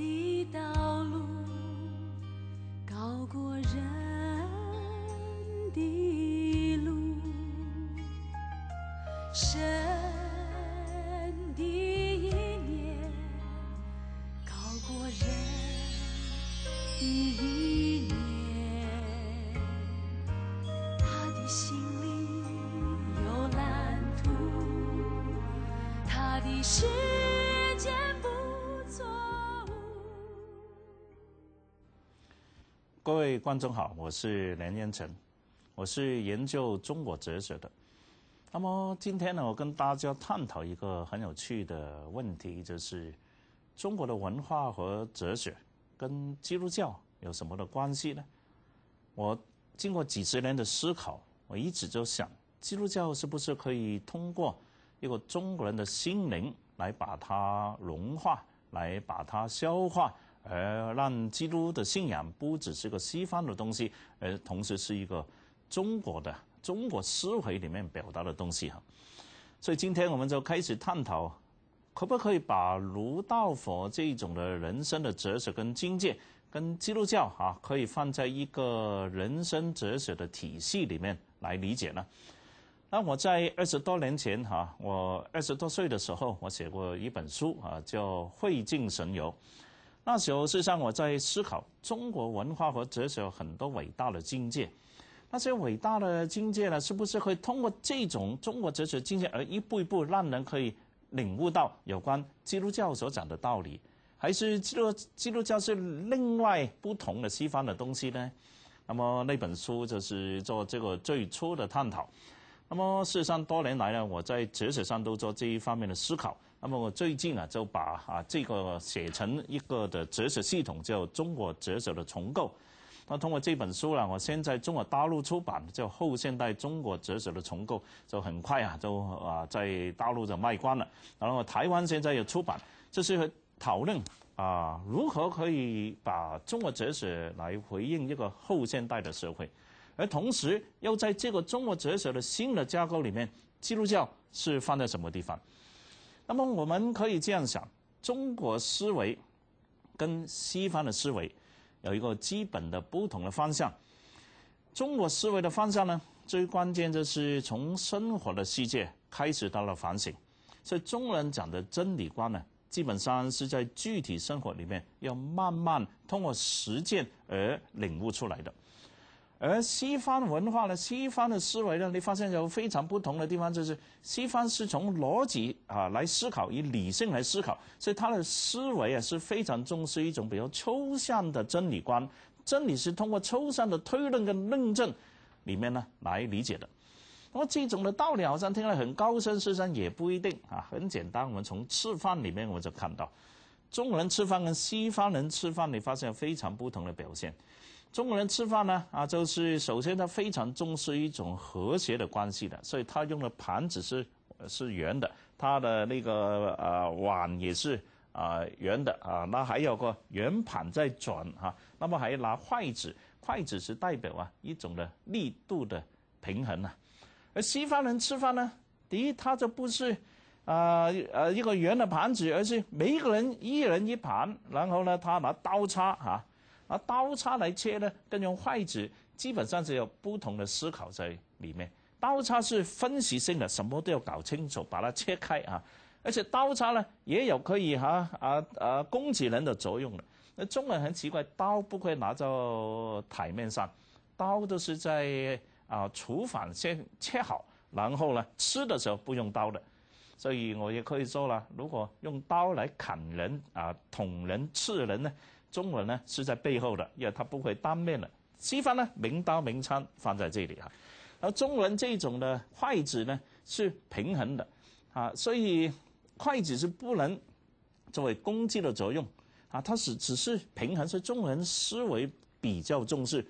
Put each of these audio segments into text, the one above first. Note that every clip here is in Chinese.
的道路高过人的路。各位观众好，我是连燕成，我是研究中国哲学的。那么今天呢，我跟大家探讨一个很有趣的问题，就是中国的文化和哲学跟基督教有什么的关系呢？我经过几十年的思考，我一直就想，基督教是不是可以通过一个中国人的心灵来把它融化，来把它消化？而让基督的信仰不只是个西方的东西，而同时是一个中国的中国思维里面表达的东西哈。所以今天我们就开始探讨，可不可以把儒道佛这种的人生的哲学跟境界，跟基督教啊，可以放在一个人生哲学的体系里面来理解呢？那我在二十多年前哈，我二十多岁的时候，我写过一本书啊，叫《慧境神游》。那时候，事实上我在思考中国文化和哲学很多伟大的境界。那些伟大的境界呢，是不是可以通过这种中国哲学境界而一步一步让人可以领悟到有关基督教所讲的道理？还是基督基督教是另外不同的西方的东西呢？那么那本书就是做这个最初的探讨。那么事实上多年来呢，我在哲学上都做这一方面的思考。那么我最近啊，就把啊这个写成一个的哲学系统，叫《中国哲学的重构》。那通过这本书呢，我现在中国大陆出版叫《后现代中国哲学的重构》，就很快啊，就啊在大陆就卖光了。然后台湾现在也出版，这是讨论啊如何可以把中国哲学来回应一个后现代的社会，而同时又在这个中国哲学的新的架构里面，基督教是放在什么地方？那么我们可以这样想：中国思维跟西方的思维有一个基本的不同的方向。中国思维的方向呢，最关键就是从生活的世界开始到了反省。所以，中国人讲的真理观呢，基本上是在具体生活里面，要慢慢通过实践而领悟出来的。而西方文化呢，西方的思维呢，你发现有非常不同的地方，就是西方是从逻辑啊来思考，以理性来思考，所以他的思维啊是非常重视一种比较抽象的真理观，真理是通过抽象的推论跟论证里面呢来理解的。那么这种的道理好像听了很高深，实上也不一定啊，很简单，我们从吃饭里面我就看到，中国人吃饭跟西方人吃饭，你发现非常不同的表现。中国人吃饭呢，啊，就是首先他非常重视一种和谐的关系的，所以他用的盘子是是圆的，他的那个呃碗也是啊圆的啊，那还有个圆盘在转哈，那么还拿筷子，筷子是代表啊一种的力度的平衡啊，而西方人吃饭呢，第一他就不是啊啊一个圆的盘子，而是每一个人一人一盘，然后呢他拿刀叉哈。而刀叉来切呢，跟用筷子基本上是有不同的思考在里面。刀叉是分析性的，什么都要搞清楚，把它切开啊！而且刀叉呢，也有可以哈啊啊攻击人的作用的。那中文很奇怪，刀不会拿到台面上，刀都是在啊厨房先切好，然后呢吃的时候不用刀的。所以我也可以说了，如果用刀来砍人、啊捅人、刺人呢？中文呢是在背后的，因为它不会单面的。西方呢，名刀名餐放在这里哈，而中文这种的筷子呢是平衡的啊，所以筷子是不能作为攻击的作用啊，它是只是平衡。所以中文思维比较重视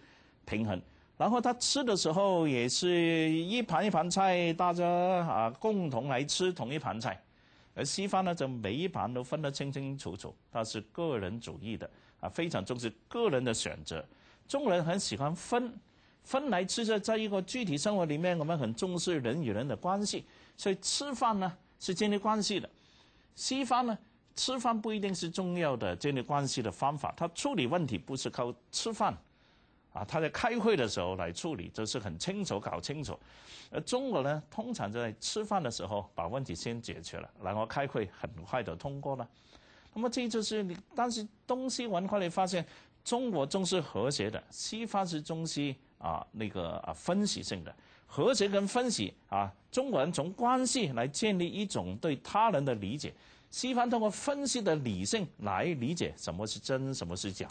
平衡，然后他吃的时候也是一盘一盘菜，大家啊共同来吃同一盘菜，而西方呢，就每一盘都分得清清楚楚，它是个人主义的。啊，非常重视个人的选择。中国人很喜欢分，分来吃着，在一个具体生活里面，我们很重视人与人的关系，所以吃饭呢是建立关系的。西方呢，吃饭不一定是重要的建立关系的方法，他处理问题不是靠吃饭，啊，他在开会的时候来处理，这是很清楚搞清楚。而中国呢，通常在吃饭的时候把问题先解决了，然后开会很快的通过了。那么这就是你。但是东西文化里发现，中国重视和谐的，西方是中西啊那个啊分析性的。和谐跟分析啊，中国人从关系来建立一种对他人的理解，西方通过分析的理性来理解什么是真，什么是假。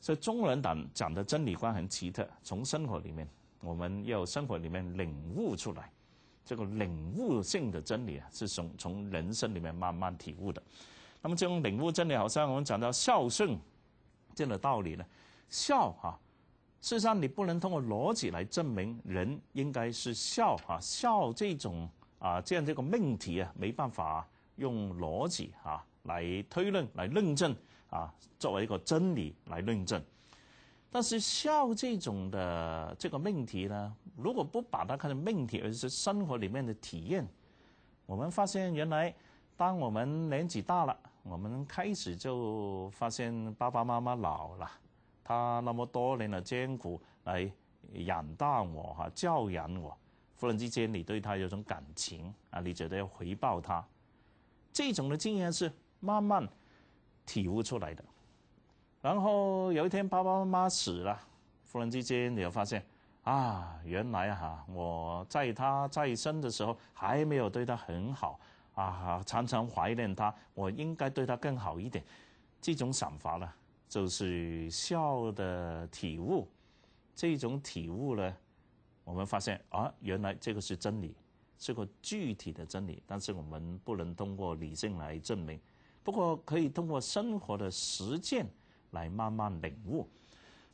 所以中人党讲的真理观很奇特，从生活里面，我们要生活里面领悟出来，这个领悟性的真理啊，是从从人生里面慢慢体悟的。那么这种领悟真理，好像我们讲到孝顺这样的道理呢。孝哈，事实上你不能通过逻辑来证明人应该是孝哈。孝这种啊，这样这个命题啊，没办法用逻辑啊来推论、来论证啊，作为一个真理来论证。但是孝这种的这个命题呢，如果不把它看成命题，而是生活里面的体验，我们发现原来当我们年纪大了。我们开始就发现爸爸妈妈老了，他那么多年的艰苦来养大我哈，教养我，忽人之间你对他有种感情啊，你觉得要回报他，这种的经验是慢慢体悟出来的。然后有一天爸爸妈妈死了，忽人之间你就发现啊，原来哈我在他在生的时候还没有对他很好。啊，常常怀念他，我应该对他更好一点。这种想法呢，就是孝的体悟。这种体悟呢，我们发现啊，原来这个是真理，是个具体的真理，但是我们不能通过理性来证明，不过可以通过生活的实践来慢慢领悟。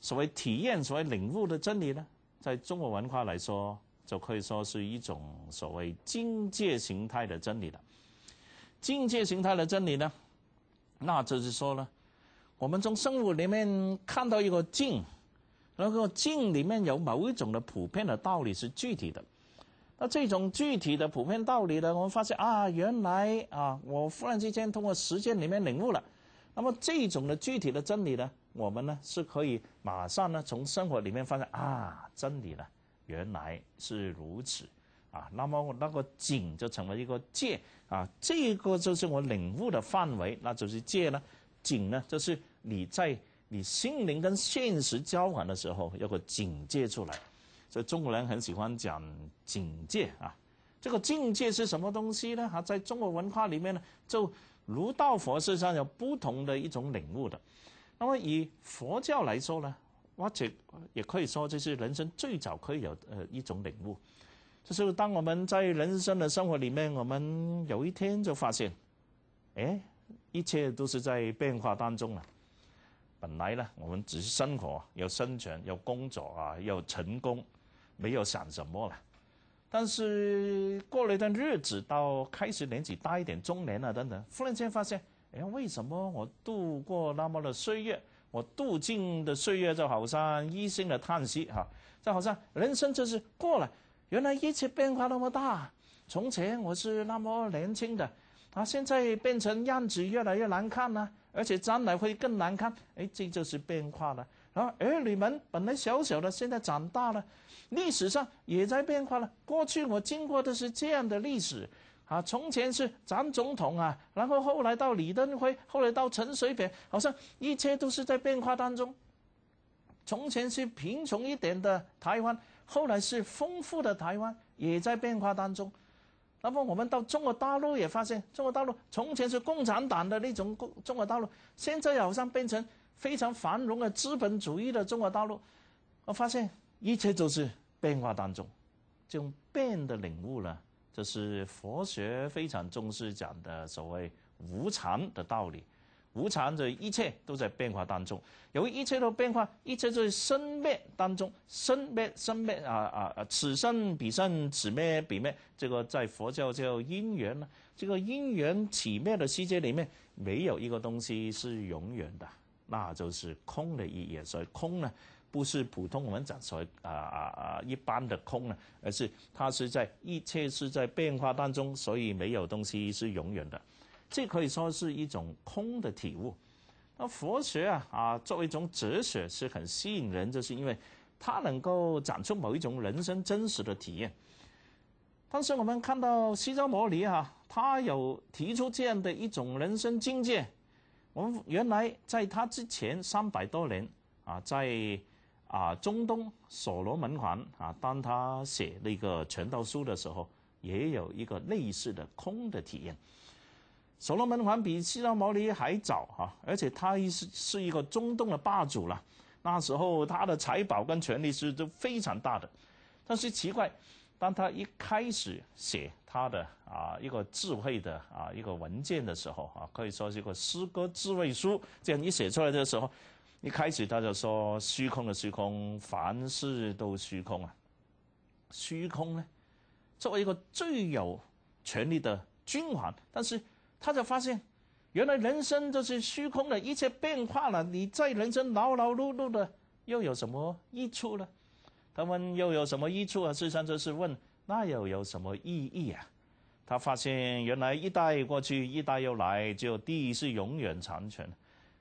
所谓体验，所谓领悟的真理呢，在中国文化来说，就可以说是一种所谓境界形态的真理了。境界形态的真理呢，那就是说呢，我们从生活里面看到一个境，那个境里面有某一种的普遍的道理是具体的，那这种具体的普遍道理呢，我们发现啊，原来啊，我忽然之间通过实践里面领悟了，那么这种的具体的真理呢，我们呢是可以马上呢从生活里面发现啊，真理呢原来是如此。啊，那么那个警就成为一个界啊，这个就是我领悟的范围，那就是界呢，景呢，就是你在你心灵跟现实交往的时候有个警戒出来，所以中国人很喜欢讲警戒啊。这个境界是什么东西呢？哈，在中国文化里面呢，就儒道佛实上有不同的一种领悟的。那么以佛教来说呢，我且也可以说这是人生最早可以有呃一种领悟。就是当我们在人生的生活里面，我们有一天就发现，哎，一切都是在变化当中了。本来呢，我们只是生活，有生存，有工作啊，有成功，没有想什么了。但是过了一段日子，到开始年纪大一点，中年了等等，忽然间发现，哎，为什么我度过那么的岁月，我度尽的岁月就好像一声的叹息哈，就好像人生就是过了。原来一切变化那么大，从前我是那么年轻的，啊，现在变成样子越来越难看啦，而且将来会更难看，哎，这就是变化了。然后儿女们本来小小的，现在长大了，历史上也在变化了。过去我经过的是这样的历史，啊，从前是咱总统啊，然后后来到李登辉，后来到陈水扁，好像一切都是在变化当中。从前是贫穷一点的台湾。后来是丰富的台湾也在变化当中，那么我们到中国大陆也发现，中国大陆从前是共产党的那种共，中国大陆现在好像变成非常繁荣的资本主义的中国大陆。我发现一切都是变化当中，这种变的领悟呢，这是佛学非常重视讲的所谓无常的道理。无常，的一切都在变化当中。由于一切都变化，一切在生灭当中，生灭生灭啊啊啊！此生彼生，此灭彼灭。这个在佛教叫因缘呢。这个因缘起灭的世界里面，没有一个东西是永远的，那就是空的意义。所以空呢，不是普通我们讲所啊啊啊一般的空呢，而是它是在一切是在变化当中，所以没有东西是永远的。这可以说是一种空的体悟。那佛学啊，啊，作为一种哲学，是很吸引人，就是因为它能够展出某一种人生真实的体验。但是我们看到西周摩尼啊，他有提出这样的一种人生境界。我们原来在他之前三百多年啊，在啊中东所罗门环啊，当他写那个《全道书》的时候，也有一个类似的空的体验。所罗门环比释迦牟尼还早哈，而且他是是一个中东的霸主了。那时候他的财宝跟权力是都非常大的。但是奇怪，当他一开始写他的啊一个智慧的啊一个文件的时候啊，可以说是一个诗歌智慧书。这样一写出来的时候，一开始他就说虚空的虚空，凡事都虚空啊。虚空呢，作为一个最有权力的君王，但是。他就发现，原来人生就是虚空的一切变化了。你在人生劳劳碌碌的，又有什么益处呢？他们又有什么益处啊？事上就是问，那又有什么意义啊？他发现原来一代过去，一代又来，就地是永远长存。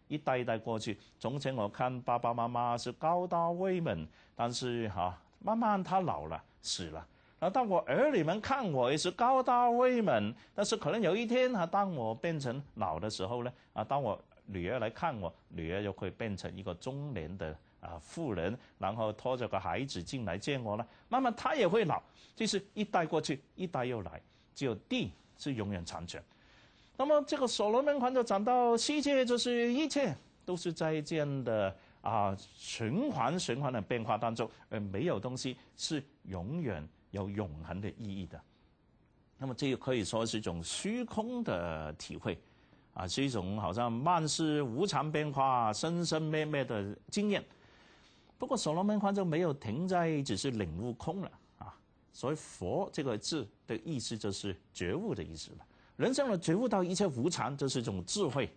一代一代过去，从前我看爸爸妈妈是高大威猛，但是哈，慢慢他老了，死了。啊！当我儿女们看我也是高大威猛，但是可能有一天，哈，当我变成老的时候呢？啊！当我女儿来看我，女儿又会变成一个中年的啊妇人，然后拖着个孩子进来见我了。那么她也会老，就是一代过去，一代又来，只有地是永远长存。那么这个所罗门环就讲到世界，就是一切都是在这样的啊循环、循环的变化当中，而没有东西是永远。有永恒的意义的，那么这个可以说是一种虚空的体会，啊，是一种好像万事无常变化、生生灭灭的经验。不过，所罗门王就没有停在只是领悟空了啊。所以“佛”这个字的意思就是觉悟的意思吧？人生了觉悟到一切无常，这是一种智慧。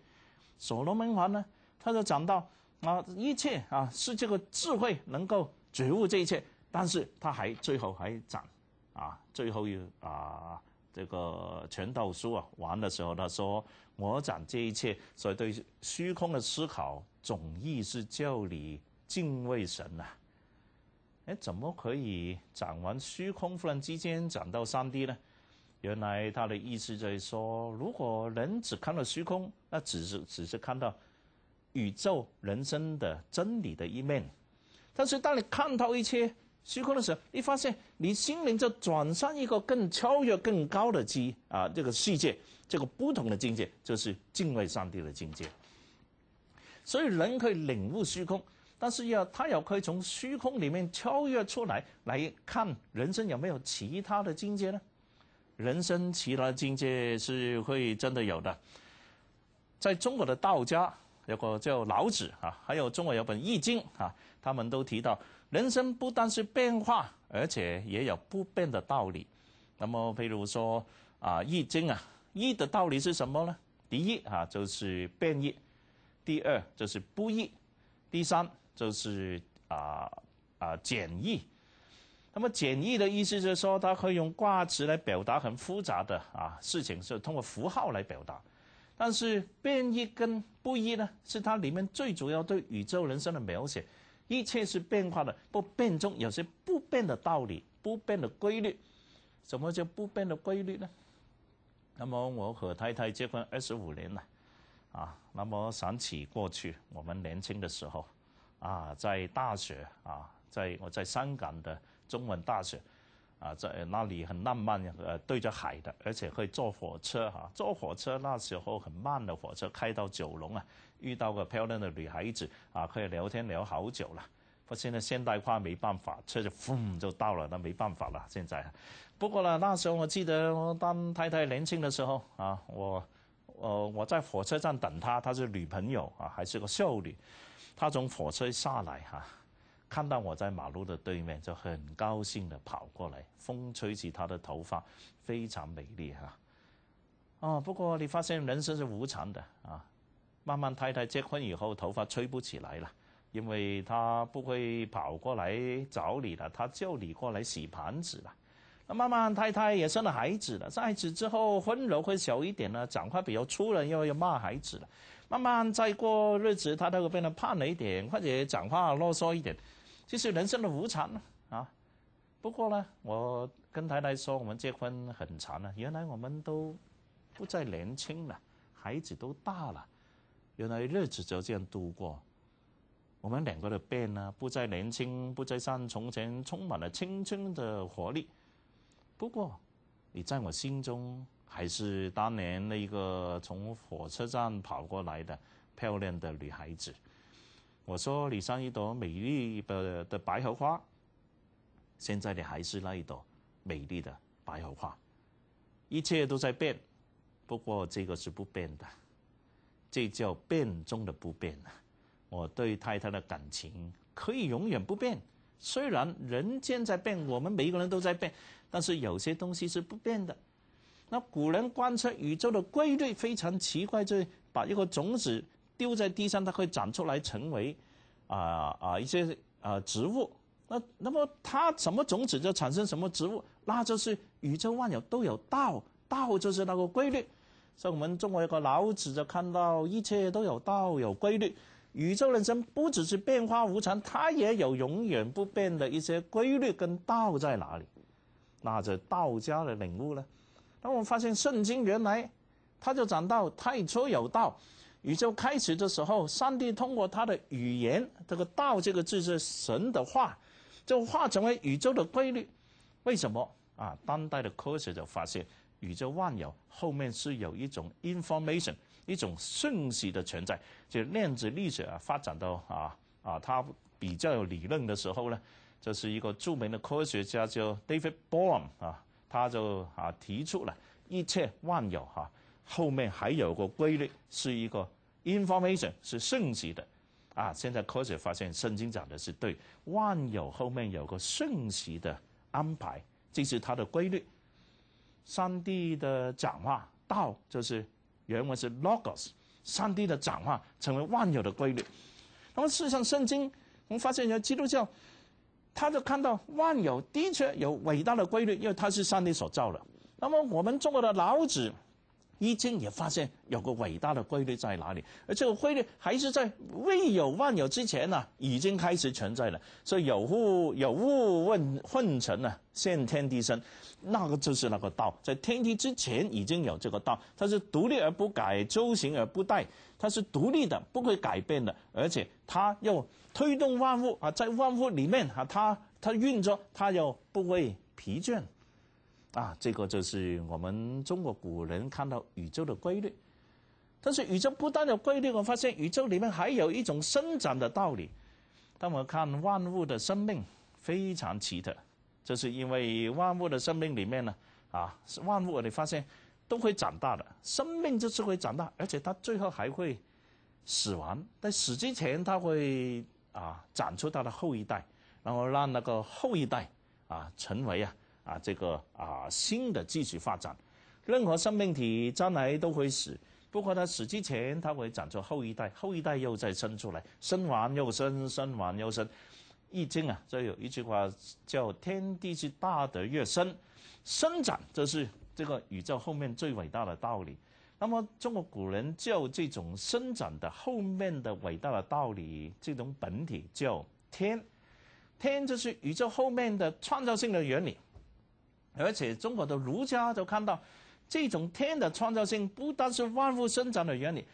所罗门王呢，他就讲到啊，一切啊，是这个智慧能够觉悟这一切。但是他还最后还讲啊，最后又啊，这个全道书啊，完的时候他说：“我讲这一切，所以对虚空的思考，总意是叫你敬畏神呐。”哎，怎么可以讲完虚空忽然之间讲到三 D 呢？原来他的意思在说，如果人只看到虚空，那只是只是看到宇宙人生的真理的一面，但是当你看到一切。虚空的时候，你发现你心灵就转上一个更超越、更高的机啊！这个世界，这个不同的境界，就是敬畏上帝的境界。所以，人可以领悟虚空，但是要他也可以从虚空里面超越出来来看人生有没有其他的境界呢？人生其他境界是会真的有的。在中国的道家有个叫老子啊，还有中国有本《易经》啊，他们都提到。人生不但是变化，而且也有不变的道理。那么，譬如说啊，《易经》啊，《易》的道理是什么呢？第一啊，就是变易；第二就是不易；第三就是啊啊简易。那么简易的意思是说，它可以用卦辞来表达很复杂的啊事情，是通过符号来表达。但是变易跟不易呢，是它里面最主要对宇宙人生的描写。一切是变化的，不变中有些不变的道理，不变的规律。什么叫不变的规律呢？那么我和太太结婚二十五年了，啊，那么想起过去我们年轻的时候，啊，在大学啊，在我在香港的中文大学。啊，在那里很浪漫，呃，对着海的，而且可以坐火车哈，坐火车那时候很慢的火车，开到九龙啊，遇到个漂亮的女孩子啊，可以聊天聊好久了。不现在现代化没办法，车就轰就到了，那没办法了现在。不过呢，那时候我记得当太太年轻的时候啊，我呃我在火车站等她，她是女朋友啊，还是个秀女，她从火车下来哈。看到我在马路的对面，就很高兴的跑过来。风吹起她的头发，非常美丽哈。啊，不过你发现人生是无常的啊。慢慢太太结婚以后，头发吹不起来了，因为她不会跑过来找你了，她叫你过来洗盘子了。那慢慢太太也生了孩子了，在此之后，温柔会小一点了，讲话比较粗了，又要骂孩子了。慢慢再过日子，她都会变得胖了一点，或者讲话啰嗦一点。这是人生的无常啊！不过呢，我跟太太说，我们结婚很长了，原来我们都不再年轻了，孩子都大了，原来日子就这样度过。我们两个的变呢，不再年轻，不再像从前充满了青春的活力。不过，你在我心中还是当年那一个从火车站跑过来的漂亮的女孩子。我说：“你像一朵美丽的的白荷花，现在你还是那一朵美丽的白荷花，一切都在变，不过这个是不变的，这叫变中的不变我对太太的感情可以永远不变。虽然人间在变，我们每一个人都在变，但是有些东西是不变的。那古人观测宇宙的规律非常奇怪，就把一个种子。”丢在地上，它会长出来，成为啊啊一些啊植物。那那么它什么种子就产生什么植物，那就是宇宙万有都有道，道就是那个规律。所以，我们中国一个老子就看到一切都有道，有规律。宇宙人生不只是变化无常，它也有永远不变的一些规律跟道在哪里？那这道家的领悟呢？那我发现圣经原来他就讲到太初有道。宇宙开始的时候，上帝通过他的语言，这个“道”这个字是神的话，就化成为宇宙的规律。为什么啊？当代的科学就发现，宇宙万有后面是有一种 information，一种讯息的存在。就量子力学啊发展到啊啊，它比较有理论的时候呢，就是一个著名的科学家叫 David Bohm 啊，他就啊提出了一切万有哈。后面还有个规律，是一个 information 是顺序的啊！现在科学发现圣经讲的是对，万有后面有个顺序的安排，这是它的规律。上帝的讲话，道就是原文是 logos，上帝的讲话成为万有的规律。那么事实上，圣经我们发现，有基督教，他就看到万有的确有伟大的规律，因为它是上帝所造的。那么我们中国的老子。易经也发现有个伟大的规律在哪里，而这个规律还是在未有万有之前呢，已经开始存在了。所以有物有物混混成啊，先天地生，那个就是那个道，在天地之前已经有这个道，它是独立而不改，周行而不殆，它是独立的，不会改变的，而且它又推动万物啊，在万物里面啊，它它运作，它又不会疲倦。啊，这个就是我们中国古人看到宇宙的规律。但是宇宙不单有规律，我发现宇宙里面还有一种生长的道理。当我看万物的生命非常奇特，这是因为万物的生命里面呢，啊，万物你发现都会长大的，生命就是会长大，而且它最后还会死亡，在死之前，它会啊长出它的后一代，然后让那个后一代啊成为啊。啊，这个啊，新的继续发展，任何生命体将来都会死，不过它死之前，它会长出后一代，后一代又再生出来，生完又生，生完又生。《易经》啊，这有一句话叫“天地之大德越深，生长这是这个宇宙后面最伟大的道理。那么中国古人叫这种生长的后面的伟大的道理，这种本体叫“天”，天就是宇宙后面的创造性的原理。而且中国的儒家就看到，这种天的创造性不但是万物生长的原理，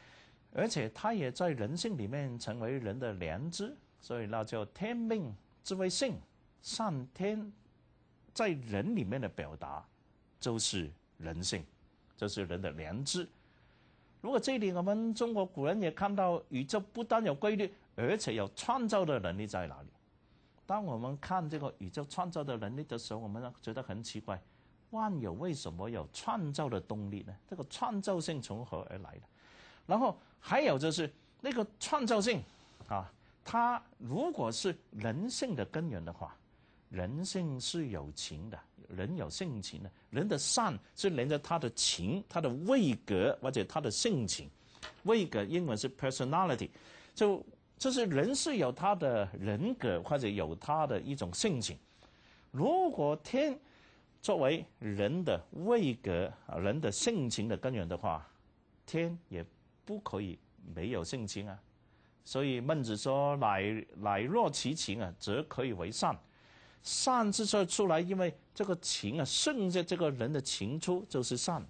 而且它也在人性里面成为人的良知，所以那叫天命之谓性，上天在人里面的表达就是人性，就是人的良知。如果这里我们中国古人也看到，宇宙不但有规律，而且有创造的能力在哪里？当我们看这个宇宙创造的能力的时候，我们呢觉得很奇怪：万有为什么有创造的动力呢？这个创造性从何而来的？然后还有就是那个创造性啊，它如果是人性的根源的话，人性是有情的，人有性情的，人的善是连着他的情、他的位格，或者他的性情。位格英文是 personality，就。这是人是有他的人格，或者有他的一种性情。如果天作为人的位格啊，人的性情的根源的话，天也不可以没有性情啊。所以孟子说：“乃乃若其情啊，则可以为善。善字说出来，因为这个情啊，顺着这个人的情出就是善。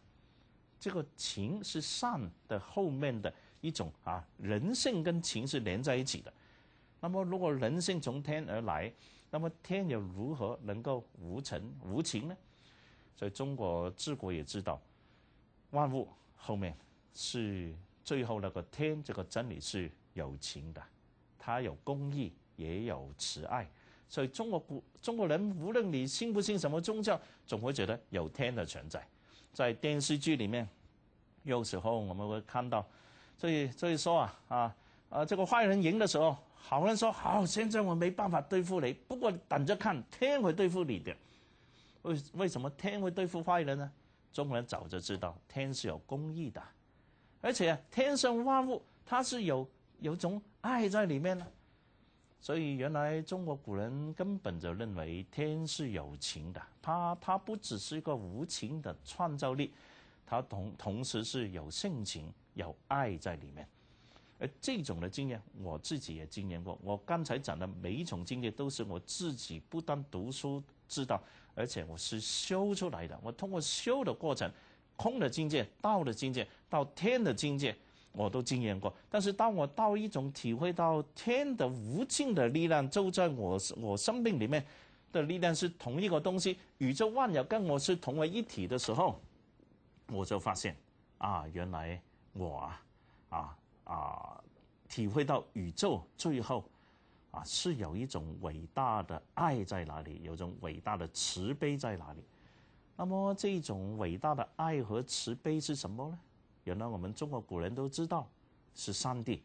这个情是善的后面的。”一种啊，人性跟情是连在一起的。那么，如果人性从天而来，那么天又如何能够无情无情呢？所以，中国治国也知道万物后面是最后那个天这个真理是有情的，它有公义，也有慈爱。所以，中国古中国人无论你信不信什么宗教，总会觉得有天的存在。在电视剧里面，有时候我们会看到。所以，所以说啊，啊，啊，这个坏人赢的时候，好人说好，现在我没办法对付你，不过等着看天会对付你的。为为什么天会对付坏人呢？中国人早就知道，天是有公义的，而且天生万物，它是有有种爱在里面呢。所以，原来中国古人根本就认为天是有情的，它它不只是一个无情的创造力。他同同时是有性情、有爱在里面，而这种的经验，我自己也经验过。我刚才讲的每一种境界，都是我自己不但读书知道，而且我是修出来的。我通过修的过程，空的境界、道的境界、到天的境界，我都经验过。但是当我到一种体会到天的无尽的力量，就在我我生命里面的力量是同一个东西，宇宙万有跟我是同为一体的时候。我就发现，啊，原来我，啊啊，啊，体会到宇宙最后，啊，是有一种伟大的爱在哪里，有种伟大的慈悲在哪里。那么，这种伟大的爱和慈悲是什么呢？原来我们中国古人都知道，是上帝。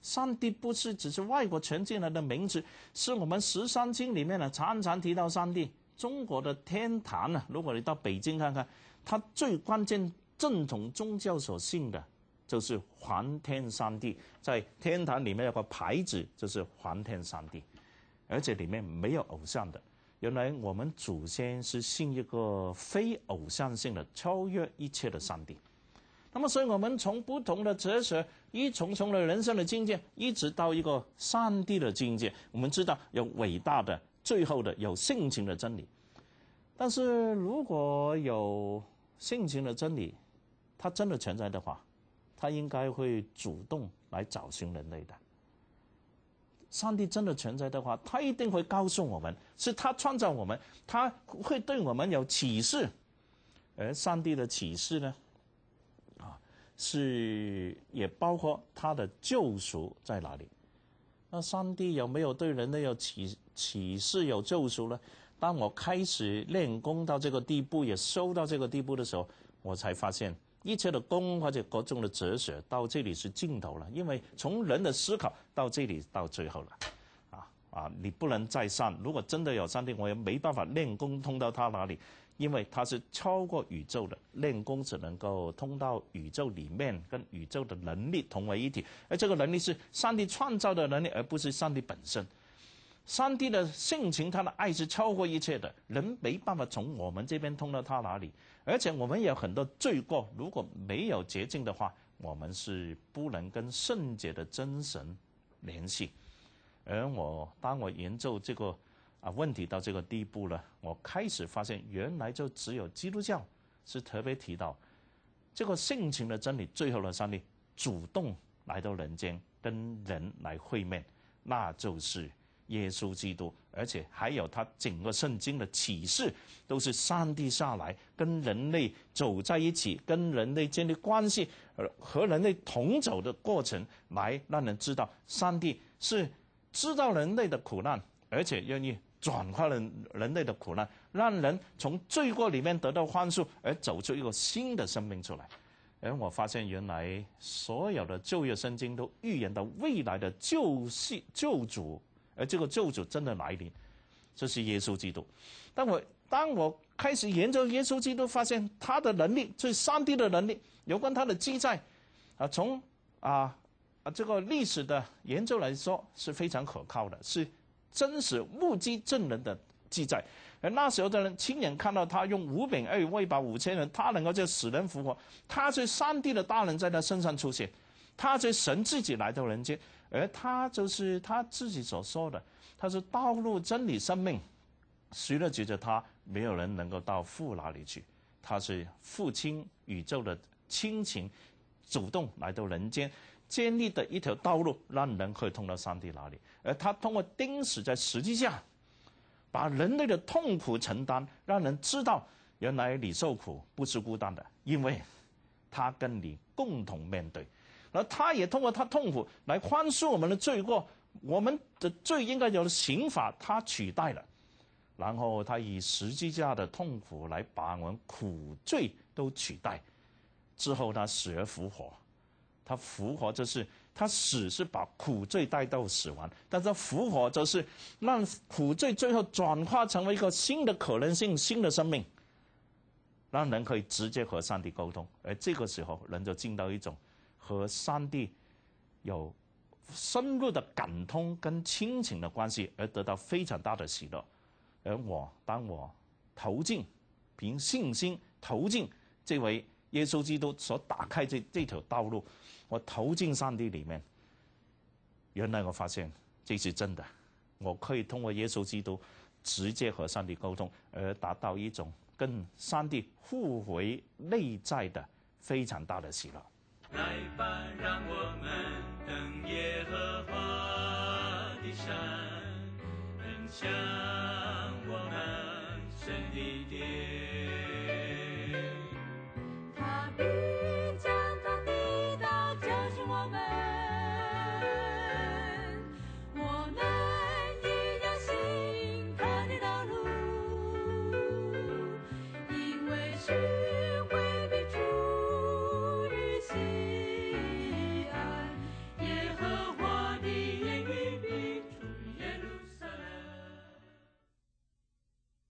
上帝不是只是外国传进来的名词，是我们十三经里面呢常常提到上帝。中国的天坛呢，如果你到北京看看。他最关键正统宗教所信的，就是皇天上帝，在天堂里面有个牌子，就是皇天上帝，而且里面没有偶像的。原来我们祖先是信一个非偶像性的、超越一切的上帝。那么，所以我们从不同的哲学，一重重的人生的境界，一直到一个上帝的境界，我们知道有伟大的、最后的、有性情的真理。但是如果有。性情的真理，它真的存在的话，它应该会主动来找寻人类的。上帝真的存在的话，他一定会告诉我们，是他创造我们，他会对我们有启示。而上帝的启示呢，啊，是也包括他的救赎在哪里？那上帝有没有对人类有启启示有救赎呢？当我开始练功到这个地步，也修到这个地步的时候，我才发现一切的功或者各种的哲学到这里是尽头了。因为从人的思考到这里到最后了，啊啊，你不能再上。如果真的有上帝，我也没办法练功通到他哪里，因为他是超过宇宙的。练功只能够通到宇宙里面，跟宇宙的能力同为一体。而这个能力是上帝创造的能力，而不是上帝本身。上帝的性情，他的爱是超过一切的。人没办法从我们这边通到他那里，而且我们有很多罪过。如果没有捷径的话，我们是不能跟圣洁的真神联系。而我当我研究这个啊问题到这个地步了，我开始发现，原来就只有基督教是特别提到这个性情的真理。最后的上帝主动来到人间，跟人来会面，那就是。耶稣基督，而且还有他整个圣经的启示，都是上帝下来跟人类走在一起，跟人类建立关系，和人类同走的过程，来让人知道上帝是知道人类的苦难，而且愿意转化人人类的苦难，让人从罪过里面得到宽恕，而走出一个新的生命出来。而我发现原来所有的旧约圣经都预言到未来的救世救主。而这个救主真的来临，这是耶稣基督。但我当我开始研究耶稣基督，发现他的能力，这上帝的能力，有关他的记载，啊，从啊啊这个历史的研究来说是非常可靠的，是真实目击证人的记载。而那时候的人亲眼看到他用五饼二鱼喂饱五千人，他能够叫死人复活，他是上帝的大能在他身上出现，他是神自己来到人间。而他就是他自己所说的，他是道路真理生命，谁都觉得他没有人能够到父那里去。他是父亲宇宙的亲情，主动来到人间，建立的一条道路，让人可以通到上帝那里。而他通过钉死在十字架，把人类的痛苦承担，让人知道原来你受苦不是孤单的，因为他跟你共同面对。而他也通过他痛苦来宽恕我们的罪过，我们的罪应该由刑法他取代了，然后他以实际价的痛苦来把我们苦罪都取代，之后他死而复活，他复活就是他死是把苦罪带到死亡，但他复活就是让苦罪最后转化成为一个新的可能性、新的生命，让人可以直接和上帝沟通，而这个时候人就进到一种。和上帝有深入的感通跟亲情的关系，而得到非常大的喜乐。而我当我投进凭信心投进这位耶稣基督所打开这这条道路，我投进上帝里面，原来我发现这是真的。我可以通过耶稣基督直接和上帝沟通，而达到一种跟上帝互为内在的非常大的喜乐。来吧，让我们登耶和华的山下。